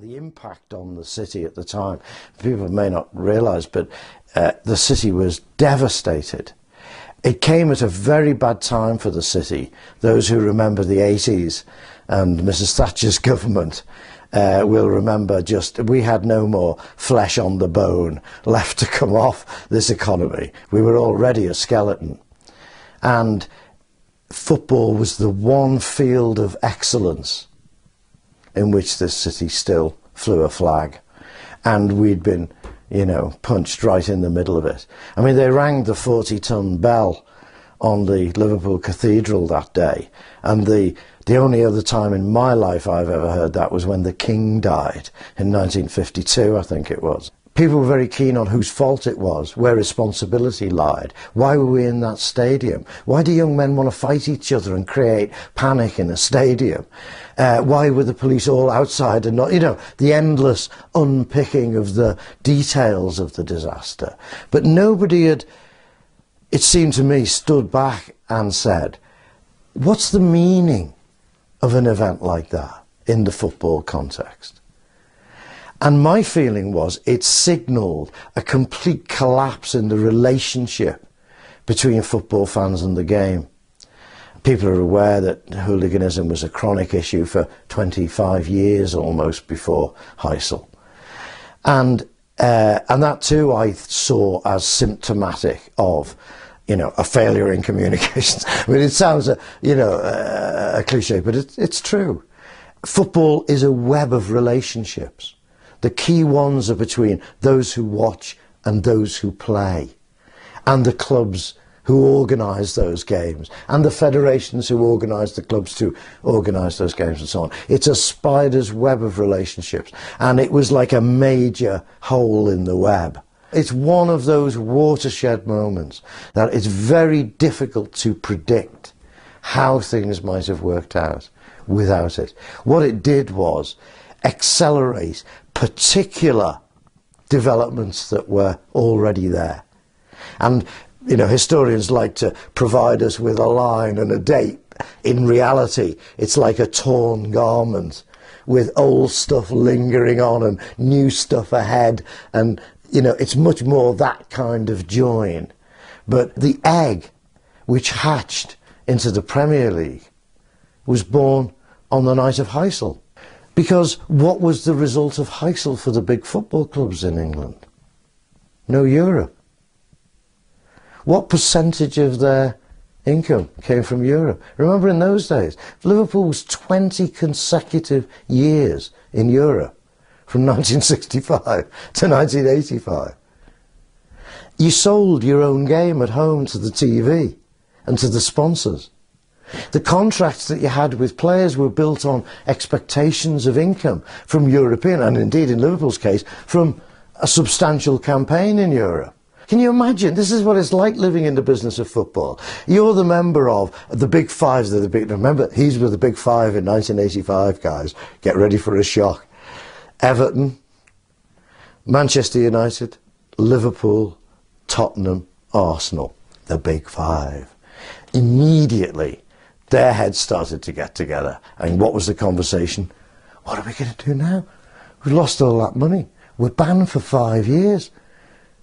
The impact on the city at the time, people may not realise, but uh, the city was devastated. It came at a very bad time for the city. Those who remember the 80s and Mrs Thatcher's government uh, will remember just we had no more flesh on the bone left to come off this economy. We were already a skeleton. And football was the one field of excellence in which this city still flew a flag. And we'd been, you know, punched right in the middle of it. I mean, they rang the 40 ton bell on the Liverpool Cathedral that day. And the, the only other time in my life I've ever heard that was when the King died in 1952, I think it was. People were very keen on whose fault it was, where responsibility lied. Why were we in that stadium? Why do young men want to fight each other and create panic in a stadium? Uh, why were the police all outside and not, you know, the endless unpicking of the details of the disaster. But nobody had, it seemed to me, stood back and said, what's the meaning of an event like that in the football context? And my feeling was it signalled a complete collapse in the relationship between football fans and the game. People are aware that hooliganism was a chronic issue for 25 years almost before Heysel. And, uh, and that too I saw as symptomatic of you know, a failure in communications. I mean, it sounds, a, you know, uh, a, cliche, but it's it's true. Football is a web of relationships. The key ones are between those who watch and those who play, and the clubs who organise those games, and the federations who organise the clubs to organise those games, and so on. It's a spider's web of relationships, and it was like a major hole in the web. It's one of those watershed moments that it's very difficult to predict how things might have worked out without it. What it did was accelerate particular developments that were already there. And, you know, historians like to provide us with a line and a date. In reality, it's like a torn garment with old stuff lingering on and new stuff ahead. And, you know, it's much more that kind of join. But the egg which hatched into the Premier League was born on the night of Heysel. Because what was the result of Heysel for the big football clubs in England? No Europe. What percentage of their income came from Europe? Remember in those days, Liverpool was 20 consecutive years in Europe from 1965 to 1985. You sold your own game at home to the TV and to the sponsors. The contracts that you had with players were built on expectations of income from European, and indeed in Liverpool's case, from a substantial campaign in Europe. Can you imagine? This is what it's like living in the business of football. You're the member of the big fives of the big. Remember, he's with the big five in 1985, guys. Get ready for a shock. Everton, Manchester United, Liverpool, Tottenham, Arsenal. The big five. Immediately, their heads started to get together. And what was the conversation? What are we going to do now? We've lost all that money. We're banned for five years.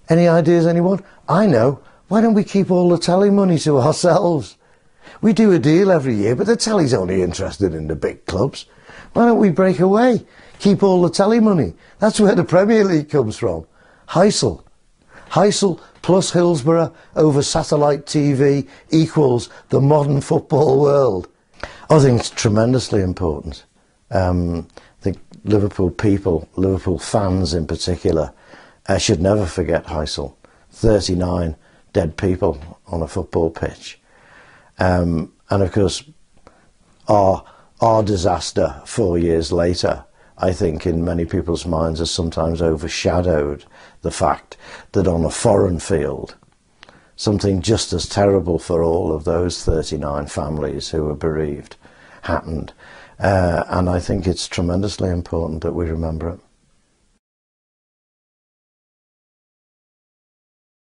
Any ideas, anyone? I know. Why don't we keep all the telly money to ourselves? We do a deal every year, but the telly's only interested in the big clubs. Why don't we break away? Keep all the telly money. That's where the Premier League comes from. Heysel, Heysel plus Hillsborough over satellite TV equals the modern football world. I think it's tremendously important. Um, I think Liverpool people, Liverpool fans in particular, uh, should never forget Heysel. 39 dead people on a football pitch. Um, and of course, our, our disaster four years later I think, in many people's minds has sometimes overshadowed the fact that on a foreign field, something just as terrible for all of those 39 families who were bereaved happened. Uh, and I think it's tremendously important that we remember it.